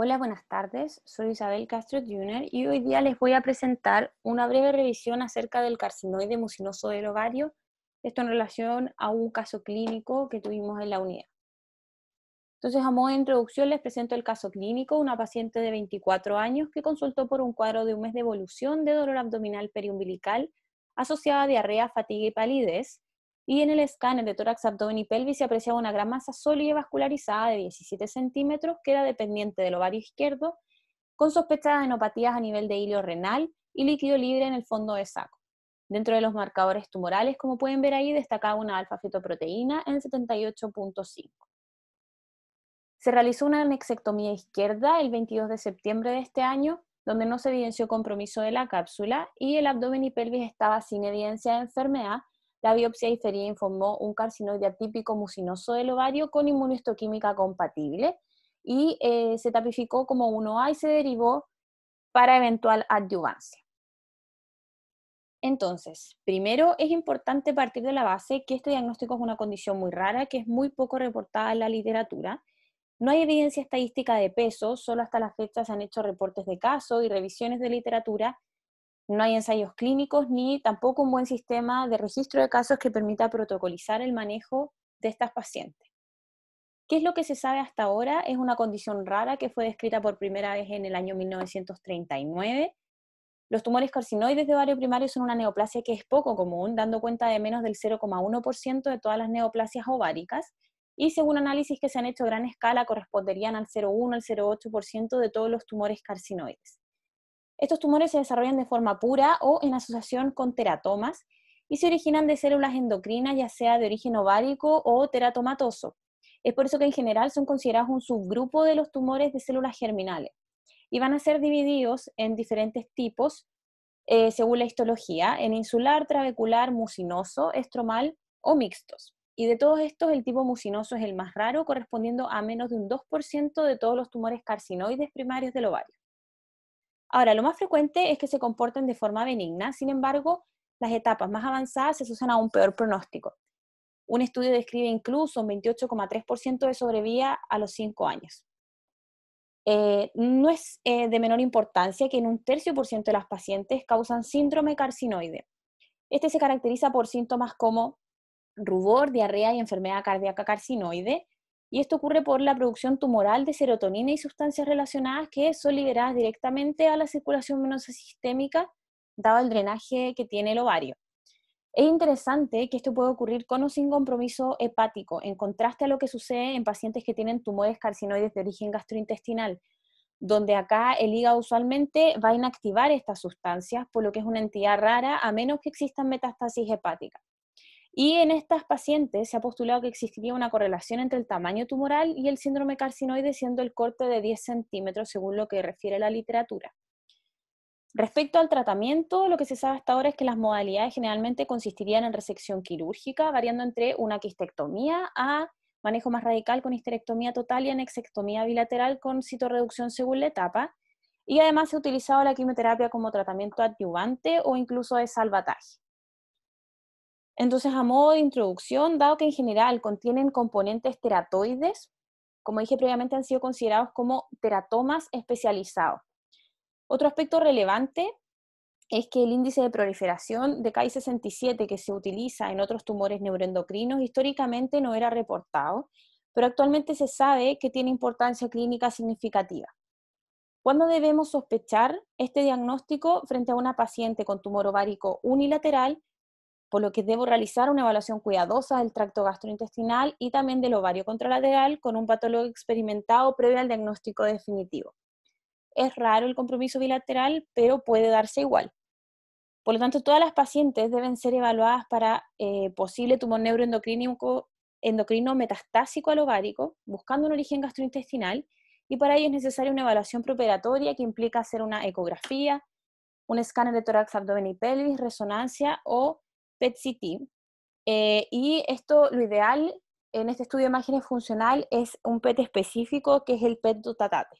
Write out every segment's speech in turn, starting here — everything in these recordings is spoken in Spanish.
Hola, buenas tardes. Soy Isabel Castro Jr. y hoy día les voy a presentar una breve revisión acerca del carcinoide mucinoso del ovario, esto en relación a un caso clínico que tuvimos en la unidad. Entonces, a modo de introducción, les presento el caso clínico, una paciente de 24 años que consultó por un cuadro de un mes de evolución de dolor abdominal periumbilical asociada a diarrea, fatiga y palidez, y en el escáner de tórax, abdomen y pelvis se apreciaba una gran masa sólida y vascularizada de 17 centímetros que era dependiente del ovario izquierdo, con sospechadas de enopatías a nivel de hilo renal y líquido libre en el fondo de saco. Dentro de los marcadores tumorales, como pueden ver ahí, destacaba una alfa-fetoproteína en 78.5. Se realizó una anexectomía izquierda el 22 de septiembre de este año, donde no se evidenció compromiso de la cápsula y el abdomen y pelvis estaba sin evidencia de enfermedad, la biopsia diferida informó un carcinoide atípico mucinoso del ovario con inmunohistoquímica compatible y eh, se tapificó como 1A y se derivó para eventual adyuvancia. Entonces, primero es importante partir de la base que este diagnóstico es una condición muy rara, que es muy poco reportada en la literatura. No hay evidencia estadística de peso, solo hasta la fecha se han hecho reportes de caso y revisiones de literatura no hay ensayos clínicos ni tampoco un buen sistema de registro de casos que permita protocolizar el manejo de estas pacientes. ¿Qué es lo que se sabe hasta ahora? Es una condición rara que fue descrita por primera vez en el año 1939. Los tumores carcinoides de ovario primario son una neoplasia que es poco común, dando cuenta de menos del 0,1% de todas las neoplasias ováricas, y según análisis que se han hecho a gran escala, corresponderían al 0,1 al 0,8% de todos los tumores carcinoides. Estos tumores se desarrollan de forma pura o en asociación con teratomas y se originan de células endocrinas, ya sea de origen ovárico o teratomatoso. Es por eso que en general son considerados un subgrupo de los tumores de células germinales y van a ser divididos en diferentes tipos eh, según la histología, en insular, trabecular, mucinoso, estromal o mixtos. Y de todos estos, el tipo mucinoso es el más raro, correspondiendo a menos de un 2% de todos los tumores carcinoides primarios del ovario. Ahora, lo más frecuente es que se comporten de forma benigna, sin embargo, las etapas más avanzadas se usan a un peor pronóstico. Un estudio describe incluso un 28,3% de sobrevía a los 5 años. Eh, no es eh, de menor importancia que en un tercio por ciento de las pacientes causan síndrome carcinoide. Este se caracteriza por síntomas como rubor, diarrea y enfermedad cardíaca carcinoide, y esto ocurre por la producción tumoral de serotonina y sustancias relacionadas que son liberadas directamente a la circulación menos sistémica, dado el drenaje que tiene el ovario. Es interesante que esto puede ocurrir con o sin compromiso hepático, en contraste a lo que sucede en pacientes que tienen tumores carcinoides de origen gastrointestinal, donde acá el hígado usualmente va a inactivar estas sustancias, por lo que es una entidad rara, a menos que existan metástasis hepáticas. Y en estas pacientes se ha postulado que existiría una correlación entre el tamaño tumoral y el síndrome carcinoide, siendo el corte de 10 centímetros, según lo que refiere la literatura. Respecto al tratamiento, lo que se sabe hasta ahora es que las modalidades generalmente consistirían en resección quirúrgica, variando entre una quistectomía a manejo más radical con histerectomía total y anexectomía bilateral con citorreducción según la etapa. Y además se ha utilizado la quimioterapia como tratamiento adyuvante o incluso de salvataje. Entonces, a modo de introducción, dado que en general contienen componentes teratoides, como dije previamente, han sido considerados como teratomas especializados. Otro aspecto relevante es que el índice de proliferación de KI67 que se utiliza en otros tumores neuroendocrinos históricamente no era reportado, pero actualmente se sabe que tiene importancia clínica significativa. ¿Cuándo debemos sospechar este diagnóstico frente a una paciente con tumor ovárico unilateral por lo que debo realizar una evaluación cuidadosa del tracto gastrointestinal y también del ovario contralateral con un patólogo experimentado previo al diagnóstico definitivo. Es raro el compromiso bilateral, pero puede darse igual. Por lo tanto, todas las pacientes deben ser evaluadas para eh, posible tumor neuroendocrino endocrino metastásico al ovárico, buscando un origen gastrointestinal, y para ello es necesaria una evaluación preparatoria que implica hacer una ecografía, un escáner de tórax, abdomen y pelvis, resonancia o PET city eh, y esto, lo ideal en este estudio de imágenes funcional es un PET específico que es el PET Tatate.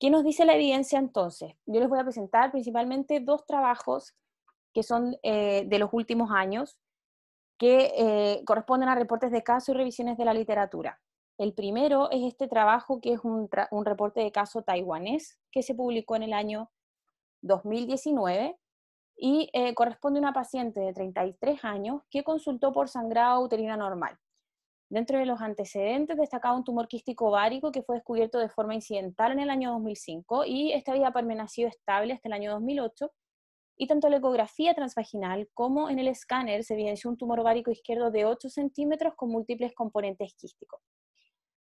¿Qué nos dice la evidencia entonces? Yo les voy a presentar principalmente dos trabajos que son eh, de los últimos años, que eh, corresponden a reportes de caso y revisiones de la literatura. El primero es este trabajo que es un, un reporte de caso taiwanés que se publicó en el año 2019 y eh, corresponde a una paciente de 33 años que consultó por sangrado uterino normal. Dentro de los antecedentes destacaba un tumor quístico ovárico que fue descubierto de forma incidental en el año 2005 y este había permanecido estable hasta el año 2008 y tanto la ecografía transvaginal como en el escáner se evidenció un tumor ovárico izquierdo de 8 centímetros con múltiples componentes quísticos.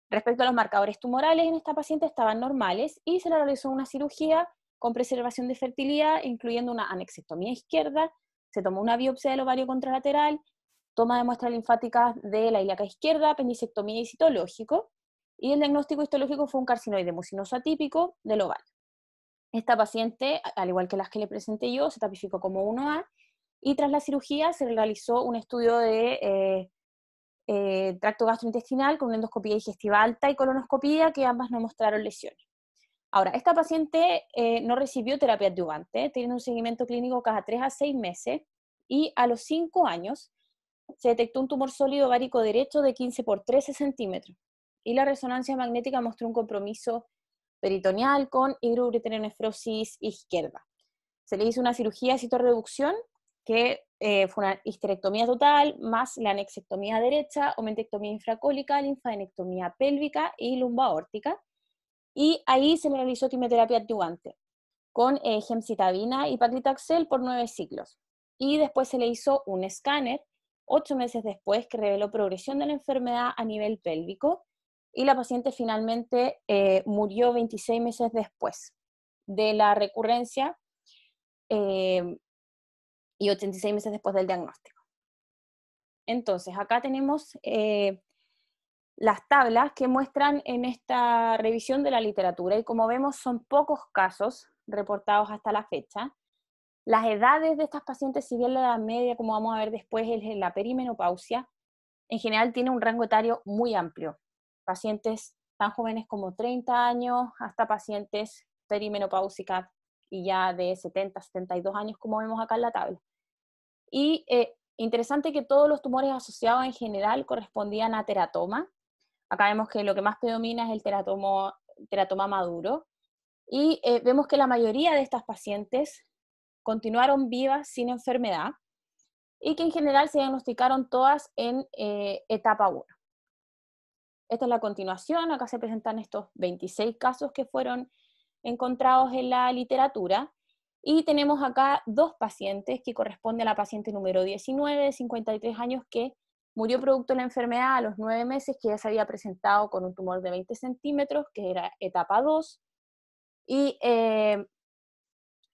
Respecto a los marcadores tumorales, en esta paciente estaban normales y se le realizó una cirugía con preservación de fertilidad, incluyendo una anexectomía izquierda, se tomó una biopsia del ovario contralateral, toma de muestras linfáticas de la ilíaca izquierda, apendicectomía y citológico, y el diagnóstico histológico fue un carcinoide mucinoso atípico del ovario. Esta paciente, al igual que las que le presenté yo, se tapificó como 1A y tras la cirugía se realizó un estudio de eh, eh, tracto gastrointestinal con endoscopía digestiva alta y colonoscopía que ambas no mostraron lesiones. Ahora, esta paciente eh, no recibió terapia adyuvante, tiene un seguimiento clínico cada 3 a 6 meses y a los 5 años se detectó un tumor sólido ovárico derecho de 15 por 13 centímetros y la resonancia magnética mostró un compromiso peritoneal con nefrosis izquierda. Se le hizo una cirugía de citorreducción que eh, fue una histerectomía total, más la anexectomía derecha, omentectomía infracólica, linfadenectomía pélvica y órtica y ahí se le realizó quimioterapia adyuvante con eh, gemcitabina y paclitaxel por nueve ciclos. Y después se le hizo un escáner ocho meses después que reveló progresión de la enfermedad a nivel pélvico y la paciente finalmente eh, murió 26 meses después de la recurrencia eh, y 86 meses después del diagnóstico. Entonces, acá tenemos las tablas que muestran en esta revisión de la literatura y como vemos son pocos casos reportados hasta la fecha. Las edades de estas pacientes, si bien la edad media, como vamos a ver después, es la perimenopausia, en general tiene un rango etario muy amplio. Pacientes tan jóvenes como 30 años hasta pacientes perimenopáusicas y ya de 70, 72 años, como vemos acá en la tabla. Y eh, interesante que todos los tumores asociados en general correspondían a teratoma, Acá vemos que lo que más predomina es el teratoma maduro. Y eh, vemos que la mayoría de estas pacientes continuaron vivas sin enfermedad y que en general se diagnosticaron todas en eh, etapa 1. Esta es la continuación, acá se presentan estos 26 casos que fueron encontrados en la literatura y tenemos acá dos pacientes que corresponde a la paciente número 19 de 53 años que Murió producto de la enfermedad a los nueve meses, que ya se había presentado con un tumor de 20 centímetros, que era etapa 2. Y eh,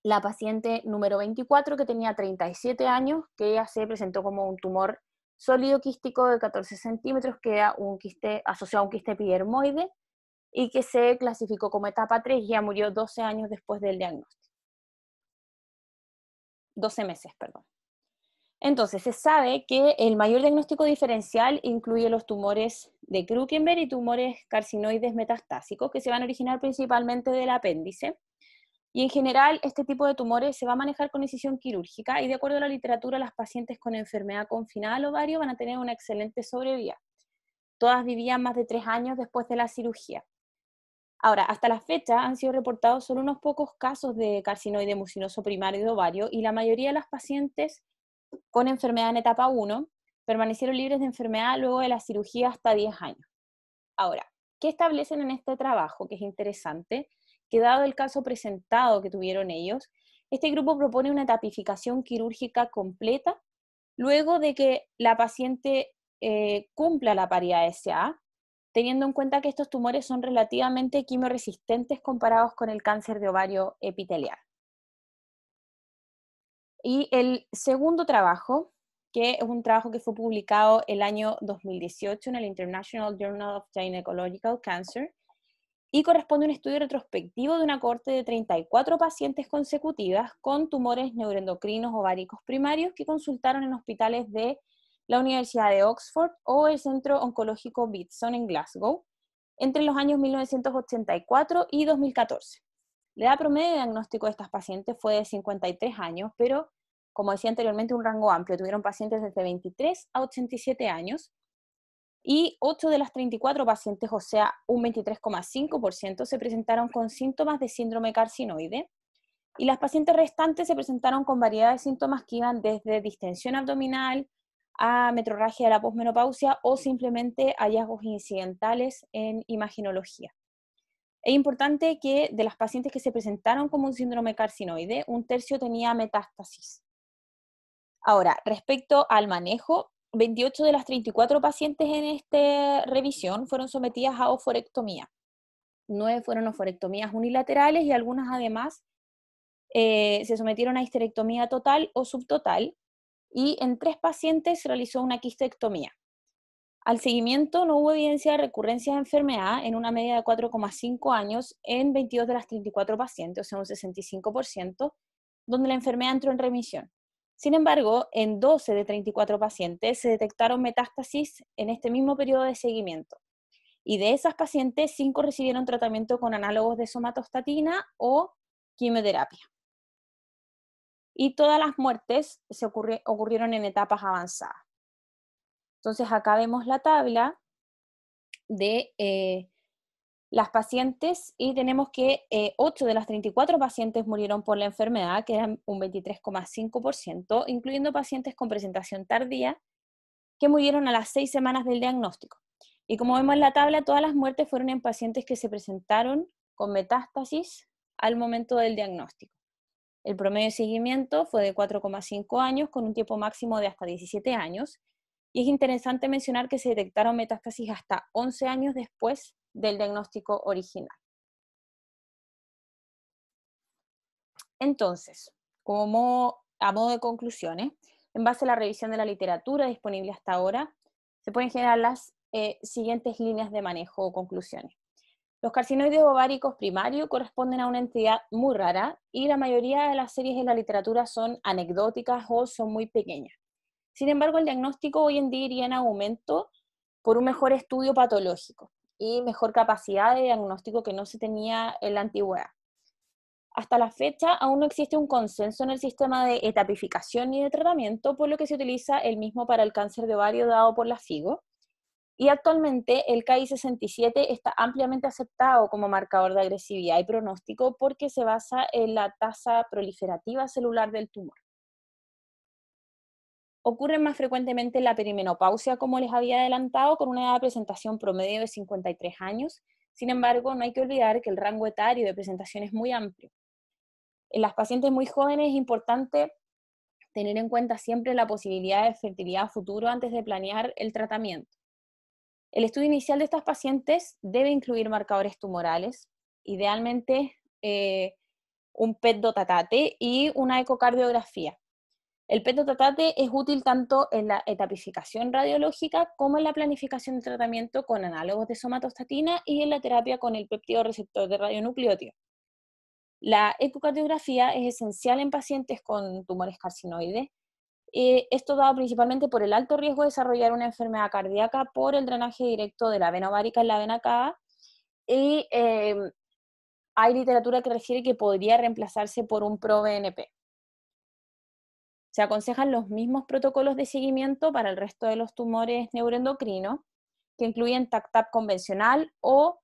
la paciente número 24, que tenía 37 años, que ya se presentó como un tumor sólido quístico de 14 centímetros, que era un quiste asociado a un quiste epidermoide, y que se clasificó como etapa 3 y ya murió 12 años después del diagnóstico. 12 meses, perdón. Entonces, se sabe que el mayor diagnóstico diferencial incluye los tumores de Krukenberg y tumores carcinoides metastásicos que se van a originar principalmente del apéndice. Y en general, este tipo de tumores se va a manejar con incisión quirúrgica y de acuerdo a la literatura, las pacientes con enfermedad confinada al ovario van a tener una excelente sobrevivencia Todas vivían más de tres años después de la cirugía. Ahora, hasta la fecha han sido reportados solo unos pocos casos de carcinoide mucinoso primario de ovario y la mayoría de las pacientes con enfermedad en etapa 1 permanecieron libres de enfermedad luego de la cirugía hasta 10 años. Ahora, ¿qué establecen en este trabajo? Que es interesante, que dado el caso presentado que tuvieron ellos, este grupo propone una tapificación quirúrgica completa luego de que la paciente eh, cumpla la paridad SA, teniendo en cuenta que estos tumores son relativamente quimioresistentes comparados con el cáncer de ovario epitelial. Y el segundo trabajo, que es un trabajo que fue publicado el año 2018 en el International Journal of Gynecological Cancer, y corresponde a un estudio retrospectivo de una corte de 34 pacientes consecutivas con tumores neuroendocrinos ováricos primarios que consultaron en hospitales de la Universidad de Oxford o el Centro Oncológico Bitson en Glasgow entre los años 1984 y 2014. La edad promedio de diagnóstico de estas pacientes fue de 53 años, pero como decía anteriormente, un rango amplio. Tuvieron pacientes desde 23 a 87 años y 8 de las 34 pacientes, o sea, un 23,5%, se presentaron con síntomas de síndrome carcinoide y las pacientes restantes se presentaron con variedad de síntomas que iban desde distensión abdominal a metrorragia de la posmenopausia o simplemente hallazgos incidentales en imaginología. Es importante que de las pacientes que se presentaron como un síndrome carcinoide, un tercio tenía metástasis. Ahora, respecto al manejo, 28 de las 34 pacientes en esta revisión fueron sometidas a oforectomía. 9 fueron oforectomías unilaterales y algunas además eh, se sometieron a histerectomía total o subtotal. Y en tres pacientes se realizó una quistectomía. Al seguimiento no hubo evidencia de recurrencia de enfermedad en una media de 4,5 años en 22 de las 34 pacientes, o sea, un 65%, donde la enfermedad entró en remisión. Sin embargo, en 12 de 34 pacientes se detectaron metástasis en este mismo periodo de seguimiento. Y de esas pacientes, 5 recibieron tratamiento con análogos de somatostatina o quimioterapia. Y todas las muertes se ocurrieron en etapas avanzadas. Entonces acá vemos la tabla de eh, las pacientes y tenemos que 8 eh, de las 34 pacientes murieron por la enfermedad, que eran un 23,5%, incluyendo pacientes con presentación tardía que murieron a las 6 semanas del diagnóstico. Y como vemos en la tabla, todas las muertes fueron en pacientes que se presentaron con metástasis al momento del diagnóstico. El promedio de seguimiento fue de 4,5 años con un tiempo máximo de hasta 17 años y es interesante mencionar que se detectaron metástasis hasta 11 años después del diagnóstico original. Entonces, como a modo de conclusiones, ¿eh? en base a la revisión de la literatura disponible hasta ahora, se pueden generar las eh, siguientes líneas de manejo o conclusiones. Los carcinoides ováricos primarios corresponden a una entidad muy rara y la mayoría de las series en la literatura son anecdóticas o son muy pequeñas. Sin embargo, el diagnóstico hoy en día iría en aumento por un mejor estudio patológico y mejor capacidad de diagnóstico que no se tenía en la antigüedad. Hasta la fecha aún no existe un consenso en el sistema de etapificación ni de tratamiento, por lo que se utiliza el mismo para el cáncer de ovario dado por la FIGO. Y actualmente el KI67 está ampliamente aceptado como marcador de agresividad y pronóstico porque se basa en la tasa proliferativa celular del tumor. Ocurren más frecuentemente en la perimenopausia, como les había adelantado, con una edad de presentación promedio de 53 años. Sin embargo, no hay que olvidar que el rango etario de presentación es muy amplio. En las pacientes muy jóvenes es importante tener en cuenta siempre la posibilidad de fertilidad futuro antes de planear el tratamiento. El estudio inicial de estas pacientes debe incluir marcadores tumorales, idealmente eh, un PET dotatate y una ecocardiografía el petotratate es útil tanto en la etapificación radiológica como en la planificación de tratamiento con análogos de somatostatina y en la terapia con el péptido receptor de radionucleótido. La ecocardiografía es esencial en pacientes con tumores carcinoides, eh, esto dado principalmente por el alto riesgo de desarrollar una enfermedad cardíaca por el drenaje directo de la vena ovárica en la vena cava y eh, hay literatura que refiere que podría reemplazarse por un PRO-BNP. Se aconsejan los mismos protocolos de seguimiento para el resto de los tumores neuroendocrinos, que incluyen TACTAP convencional o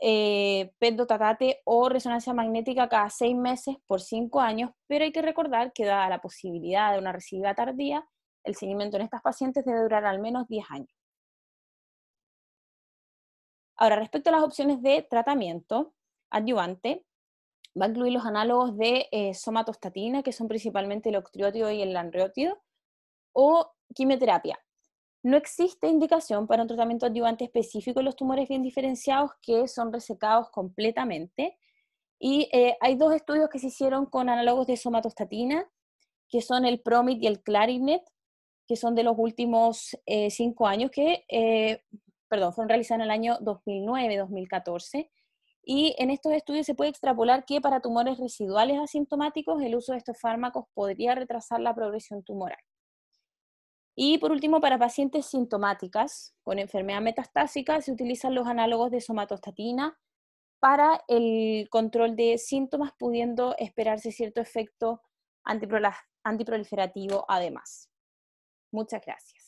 eh, pendotatate o resonancia magnética cada seis meses por cinco años, pero hay que recordar que dada la posibilidad de una recidiva tardía, el seguimiento en estas pacientes debe durar al menos 10 años. Ahora, respecto a las opciones de tratamiento adyuvante, va a incluir los análogos de eh, somatostatina, que son principalmente el octriótido y el lanreótido, o quimioterapia. No existe indicación para un tratamiento adyuvante específico en los tumores bien diferenciados que son resecados completamente. Y eh, hay dos estudios que se hicieron con análogos de somatostatina, que son el PROMIT y el CLARINET, que son de los últimos eh, cinco años, que, perdón, fueron realizados en el año 2009-2014 y en estos estudios se puede extrapolar que para tumores residuales asintomáticos el uso de estos fármacos podría retrasar la progresión tumoral. Y por último, para pacientes sintomáticas con enfermedad metastásica se utilizan los análogos de somatostatina para el control de síntomas, pudiendo esperarse cierto efecto antiproliferativo además. Muchas gracias.